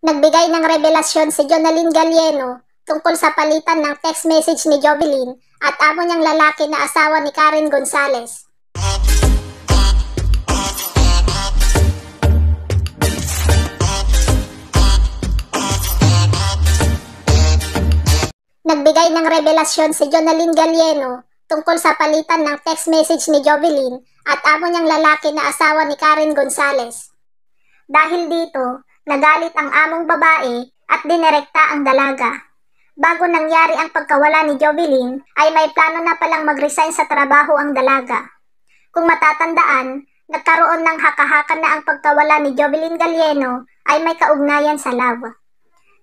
Nagbigay ng revelasyon si Jonalyn Galieno tungkol sa palitan ng text message ni Jovelyn at amo niyang lalaki na asawa ni Karen Gonzales. Nagbigay ng revelasyon si Jonalyn Galieno tungkol sa palitan ng text message ni Jovelyn at amo niyang lalaki na asawa ni Karen Gonzales. Dahil dito, nagalit ang among babae at dinirekta ang dalaga. Bago nangyari ang pagkawala ni Jovelyn, ay may plano na palang mag-resign sa trabaho ang dalaga. Kung matatandaan, nagkaroon ng hakahakan na ang pagkawala ni Jovelyn Galieno ay may kaugnayan sa love.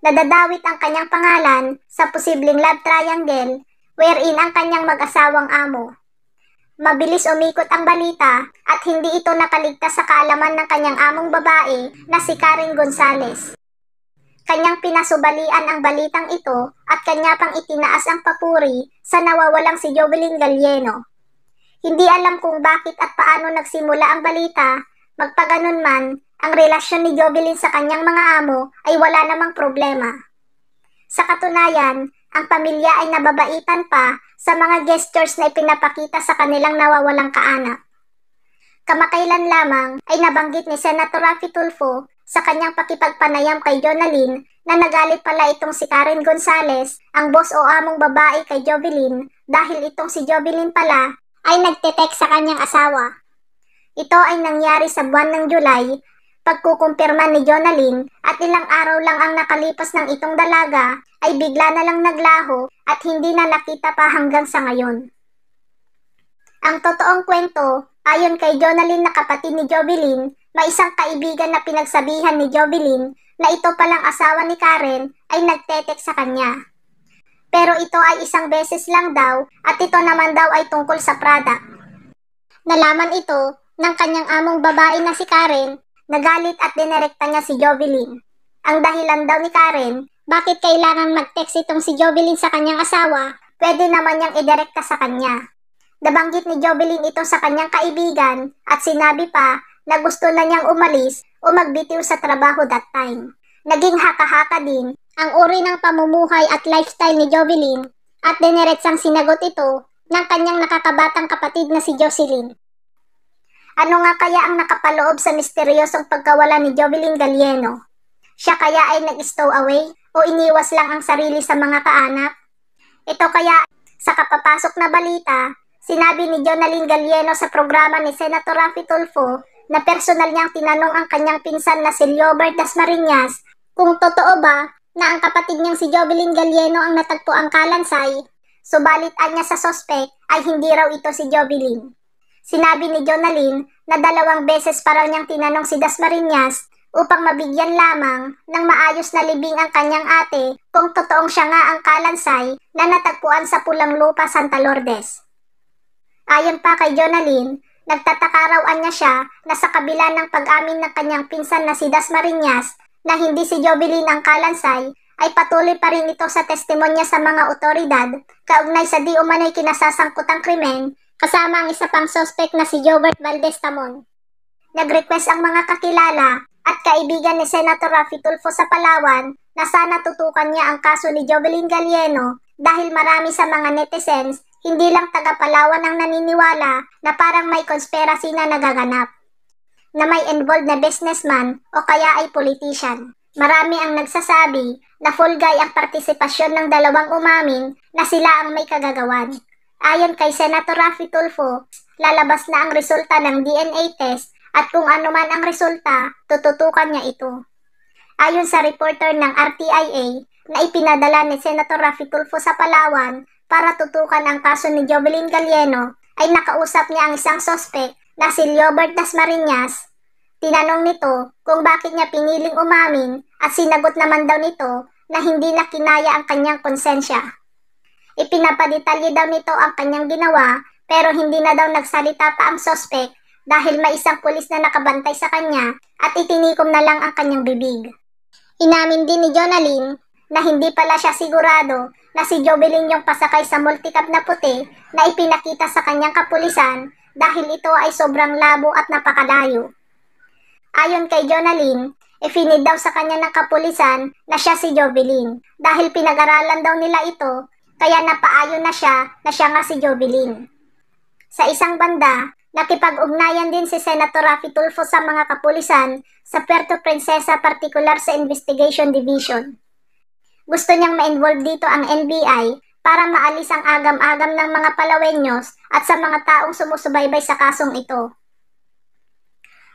Nadadawit ang kanyang pangalan sa posibleng love triangle wherein ang kanyang mag-asawang amo Mabilis umikot ang balita at hindi ito nakaligtas sa kaalaman ng kanyang among babae na si Karen Gonzales. Kanyang pinasubalian ang balitang ito at kanya pang itinaas ang papuri sa nawawalang si Jovelyn Galieno. Hindi alam kung bakit at paano nagsimula ang balita, magpaganon man, ang relasyon ni Jovelyn sa kanyang mga amo ay wala namang problema. Sa katunayan, ang pamilya ay nababaitan pa sa mga gestures na ipinapakita sa kanilang nawawalang kaanak. Kamakailan lamang ay nabanggit ni Senator Rafi Tulfo sa kanyang pakipagpanayam kay Jonalyn na nagalit pala itong si Karen Gonzales, ang boss o among babae kay Jovelyn dahil itong si Jovelyn pala ay nagtetek sa kanyang asawa. Ito ay nangyari sa buwan ng July pagkukumpirma ni Jonalyn at ilang araw lang ang nakalipas ng itong dalaga ay bigla na lang naglaho at hindi na nakita pa hanggang sa ngayon. Ang totoong kwento, ayon kay Jonalyn na kapatid ni Jovelyn, may isang kaibigan na pinagsabihan ni Jovelyn na ito palang asawa ni Karen ay nagtetek sa kanya. Pero ito ay isang beses lang daw at ito naman daw ay tungkol sa product. Nalaman ito ng kanyang among babae na si Karen, nagalit at dinerekta niya si Jovelyn. Ang dahilan daw ni Karen bakit kailangan mag-text itong si Jovelyn sa kanyang asawa? Pwede naman niyang idirekta sa kanya. Nabanggit ni Jovelyn ito sa kanyang kaibigan at sinabi pa na gusto na niyang umalis o magbitiw sa trabaho that time. Naging haka-haka din ang uri ng pamumuhay at lifestyle ni Jovelyn at dineretsang sinagot ito ng kanyang nakakabatang kapatid na si Jocelyn. Ano nga kaya ang nakapaloob sa misteryosong pagkawala ni Jovelyn Galieno? Siya kaya ay nag-stow away o iniwas lang ang sarili sa mga kaanak. Ito kaya sa kapapasok na balita, sinabi ni Jonalyn Galieno sa programa ni Senator Rafi Tulfo na personal niyang tinanong ang kanyang pinsan na si Leobert Dasmariñas kung totoo ba na ang kapatid niyang si Jovelyn Galieno ang natagpo ang kalansay, subalit anya sa sospek ay hindi raw ito si Jovelyn. Sinabi ni Jonalyn na dalawang beses pa raw niyang tinanong si Dasmariñas upang mabigyan lamang ng maayos na libing ang kanyang ate kung totoong siya nga ang kalansay na natagpuan sa pulang lupa Santa Lourdes. Ayon pa kay Jonalyn, nagtatakarawan niya siya na sa kabila ng pag-amin ng kanyang pinsan na si Dasmariñas na hindi si Jovelyn ang kalansay, ay patuloy pa rin ito sa testimonya sa mga otoridad kaugnay sa di umano'y kinasasangkutang krimen kasama ang isa pang sospek na si Jobert Valdez Tamon. Nag-request ang mga kakilala at kaibigan ni Senator Rafi Tulfo sa Palawan na sana tutukan niya ang kaso ni Jovelyn Galieno dahil marami sa mga netizens hindi lang taga Palawan ang naniniwala na parang may conspiracy na nagaganap na may involved na businessman o kaya ay politician. Marami ang nagsasabi na fulgay ang partisipasyon ng dalawang umamin na sila ang may kagagawan. Ayon kay Senator Rafi Tulfo, lalabas na ang resulta ng DNA test at kung ano man ang resulta, tututukan niya ito. Ayon sa reporter ng RTIA na ipinadala ni Senator Rafi Tulfo sa Palawan para tutukan ang kaso ni Jovelyn Galieno, ay nakausap niya ang isang sospek na si Leobert Dasmariñas. Tinanong nito kung bakit niya piniling umamin at sinagot naman daw nito na hindi na kinaya ang kanyang konsensya. Ipinapadetalye daw nito ang kanyang ginawa pero hindi na daw nagsalita pa ang sospek dahil may isang pulis na nakabantay sa kanya at itinikom na lang ang kanyang bibig. Inamin din ni Jonalyn na hindi pala siya sigurado na si Jobelyn yung pasakay sa multicab na puti na ipinakita sa kanyang kapulisan dahil ito ay sobrang labo at napakalayo. Ayon kay Jonalyn, ifinid daw sa kanya ng kapulisan na siya si Jobelyn dahil pinag-aralan daw nila ito kaya napaayon na siya na siya nga si Jobelyn. Sa isang banda, Nakipag-ugnayan din si Senator Rafi Tulfo sa mga kapulisan sa Puerto Princesa partikular sa Investigation Division. Gusto niyang ma-involve dito ang NBI para maalis ang agam-agam ng mga Palawenyos at sa mga taong sumusubaybay sa kasong ito.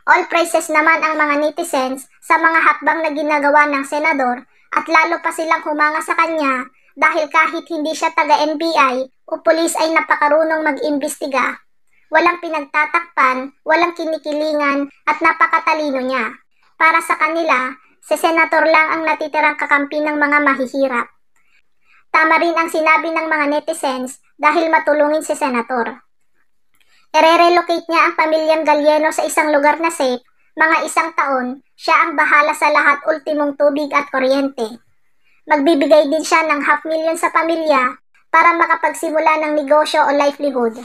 All praises naman ang mga netizens sa mga hakbang na ginagawa ng senador at lalo pa silang humanga sa kanya dahil kahit hindi siya taga-NBI o pulis ay napakarunong mag-imbestiga walang pinagtatakpan, walang kinikilingan at napakatalino niya. Para sa kanila, si Senator lang ang natitirang kakampi ng mga mahihirap. Tama rin ang sinabi ng mga netizens dahil matulungin si Senator. Ere-relocate niya ang pamilyang Galieno sa isang lugar na safe, mga isang taon, siya ang bahala sa lahat ultimong tubig at kuryente. Magbibigay din siya ng half million sa pamilya para makapagsimula ng negosyo o livelihood.